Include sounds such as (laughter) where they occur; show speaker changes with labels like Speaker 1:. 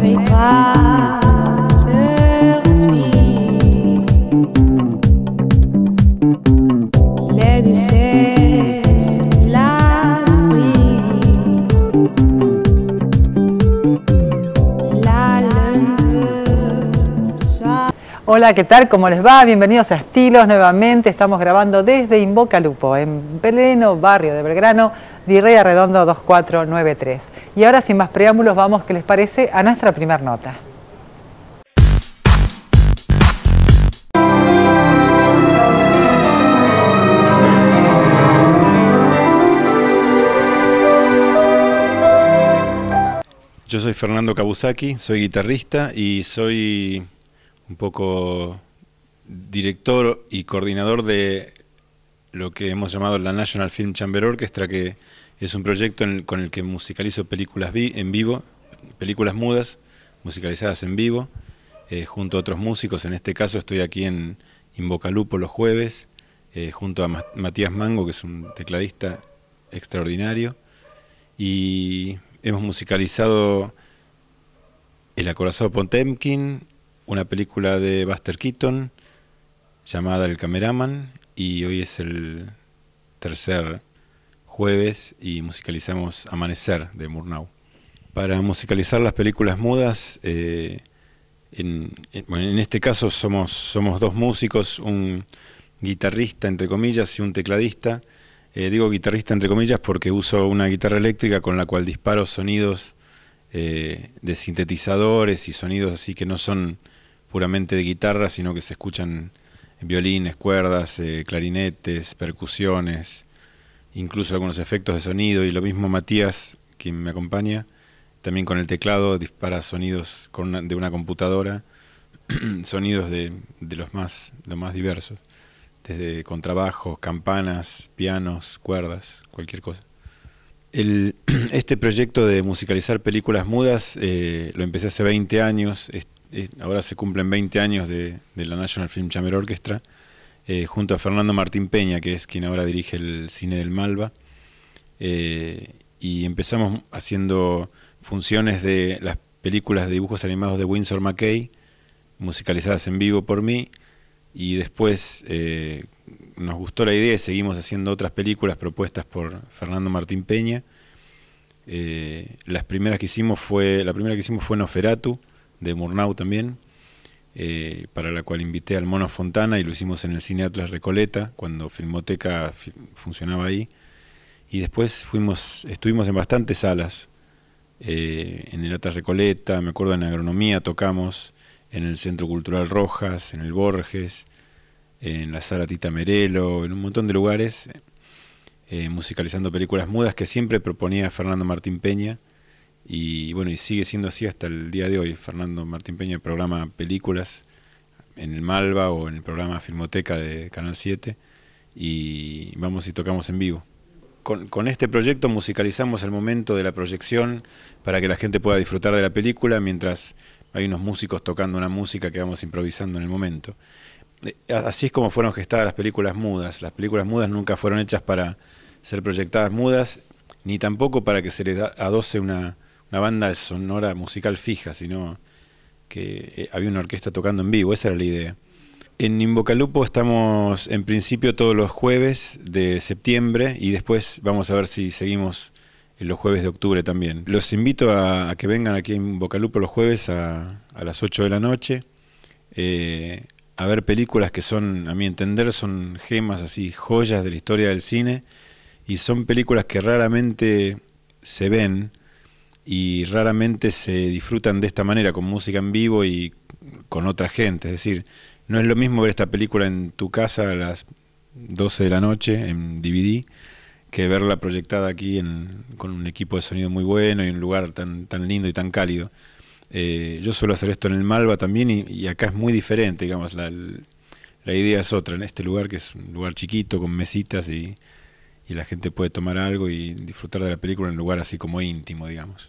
Speaker 1: favorite part. Hola, ¿qué tal? ¿Cómo les va? Bienvenidos a Estilos nuevamente. Estamos grabando desde Lupo, en pleno barrio de Belgrano, Virrey Redondo 2493. Y ahora, sin más preámbulos, vamos, ¿qué les parece?, a nuestra primera nota. Yo soy Fernando Kabusaki, soy guitarrista y soy un poco director y coordinador de lo que hemos llamado la National Film Chamber Orchestra, que es un proyecto con el que musicalizo películas en vivo, películas mudas, musicalizadas en vivo, eh, junto a otros músicos. En este caso estoy aquí en Invocalupo los jueves, eh, junto a Matías Mango, que es un tecladista extraordinario. Y hemos musicalizado El Acorazado Potemkin, una película de Buster Keaton llamada El Cameraman y hoy es el tercer jueves y musicalizamos Amanecer de Murnau. Para musicalizar las películas mudas, eh, en, en, este caso somos, somos dos músicos, un guitarrista entre comillas y un tecladista. Eh, digo guitarrista entre comillas porque uso una guitarra eléctrica con la cual disparo sonidos eh, de sintetizadores y sonidos así que no son puramente de guitarra, sino que se escuchan violines, cuerdas, eh, clarinetes, percusiones, incluso algunos efectos de sonido. Y lo mismo Matías, quien me acompaña, también con el teclado dispara sonidos de una computadora, (clears throat) sonidos de, los más, los más diversos, desde contrabajos, campanas, pianos, cuerdas, cualquier cosa. (clears throat) este proyecto de musicalizar películas mudas eh, lo empecé hace 20 años, ahora se cumplen 20 años de, la National Film Chamber Orchestra, eh, junto a Fernando Martín Peña, que es quien ahora dirige el cine del Malva. Eh, y empezamos haciendo funciones de las películas de dibujos animados de Winsor McKay, musicalizadas en vivo por mí, y después nos gustó la idea y seguimos haciendo otras películas propuestas por Fernando Martín Peña. Eh, las primeras que hicimos fue, la primera que hicimos fue Noferatu, de Murnau también, eh, para la cual invité al Mono Fontana y lo hicimos en el Cine Atlas Recoleta, cuando Filmoteca funcionaba ahí. Y después fuimos, estuvimos en bastantes salas, eh, en el Atlas Recoleta, me acuerdo en Agronomía tocamos, en el Centro Cultural Rojas, en el Borges, en la sala Tita Merelo, en un montón de lugares, eh, musicalizando películas mudas que siempre proponía Fernando Martín Peña. Y bueno, y sigue siendo así hasta el día de hoy. Fernando Martín Peña programa películas en el Malva o en el programa Filmoteca de Canal 7 y vamos y tocamos en vivo. con, este proyecto musicalizamos el momento de la proyección para que la gente pueda disfrutar de la película mientras hay unos músicos tocando una música que vamos improvisando en el momento. Eh, así es como fueron gestadas las películas mudas. Las películas mudas nunca fueron hechas para ser proyectadas mudas, ni tampoco para que se les adose una, una banda sonora musical fija, sino que eh, había una orquesta tocando en vivo, esa era la idea. En Invocalupo estamos en principio todos los jueves de septiembre y después vamos a ver si seguimos en los jueves de octubre también. Los invito a, que vengan aquí a Invocalupo los jueves a, las 8 de la noche. Eh, a ver películas que son, a mi entender, son gemas así, joyas de la historia del cine, y son películas que raramente se ven y raramente se disfrutan de esta manera, con música en vivo y con otra gente. Es decir, no es lo mismo ver esta película en tu casa a las 12 de la noche en DVD que verla proyectada aquí con un equipo de sonido muy bueno y un lugar tan, tan lindo y tan cálido. Eh, yo suelo hacer esto en el Malva también y, acá es muy diferente, digamos, la, idea es otra, en este lugar que es un lugar chiquito, con mesitas y, y la gente puede tomar algo y disfrutar de la película en un lugar así como íntimo, digamos.